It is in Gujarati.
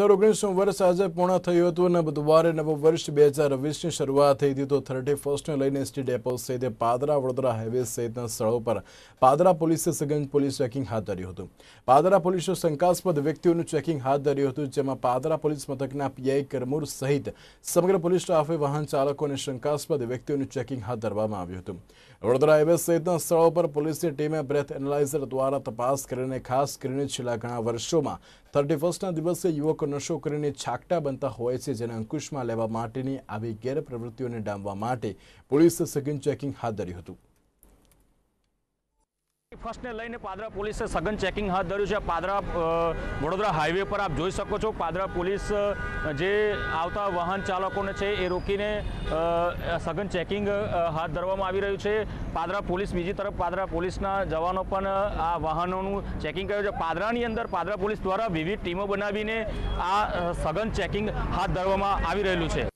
ઓગણીસો વર્ષ આજે પૂર્ણ થયું હતું અને બુધવારે નવું વર્ષ બે હજાર વીસની શરૂઆત થઈ હતી તો થર્ટી ફર્સ્ટને લઈને એસટી ડેપો સહિત પાદરા વડોદરા હાઈવે સહિતના સ્થળો પર પાદરા પોલીસે સઘન પોલીસ ચેકિંગ હાથ ધર્યું હતું પાદરા પોલીસે શંકાસ્પદ વ્યક્તિઓનું ચેકિંગ હાથ ધર્યું હતું જેમાં પાદરા પોલીસ મથકના પીઆઈ કરમૂર સહિત સમગ્ર પોલીસ સ્ટાફે વાહન ચાલકો અને શંકાસ્પદ વ્યક્તિઓનું ચેકિંગ હાથ ધરવામાં આવ્યું હતું વડોદરા હાઈવે સહિતના સ્થળો પર પોલીસની ટીમે બ્રેથ એનાલાઇઝર દ્વારા તપાસ કરીને ખાસ કરીને છેલ્લા ઘણા વર્ષોમાં થર્ટી ફર્સ્ટના દિવસે યુવકો નશો કરીને છાકટા બનતા હોય છે જેને અંકુશમાં લેવા માટેની આવી ગેરપ્રવૃત્તિઓને ડામવા માટે પોલીસે સઘન ચેકિંગ હાથ ધર્યું હતું બ્રેકફાસ્ટને લઈને પાદરા પોલીસે સઘન ચેકિંગ હાથ ધર્યું છે પાદરા વડોદરા હાઈવે પર આપ જોઈ શકો છો પાદરા પોલીસ જે આવતા વાહન ચાલકોને છે એ રોકીને સઘન ચેકિંગ હાથ ધરવામાં આવી રહ્યું છે પાદરા પોલીસ બીજી તરફ પાદરા પોલીસના જવાનો પણ આ વાહનોનું ચેકિંગ કર્યું છે પાદરાની અંદર પાદરા પોલીસ દ્વારા વિવિધ ટીમો બનાવીને આ સઘન ચેકિંગ હાથ ધરવામાં આવી રહેલું છે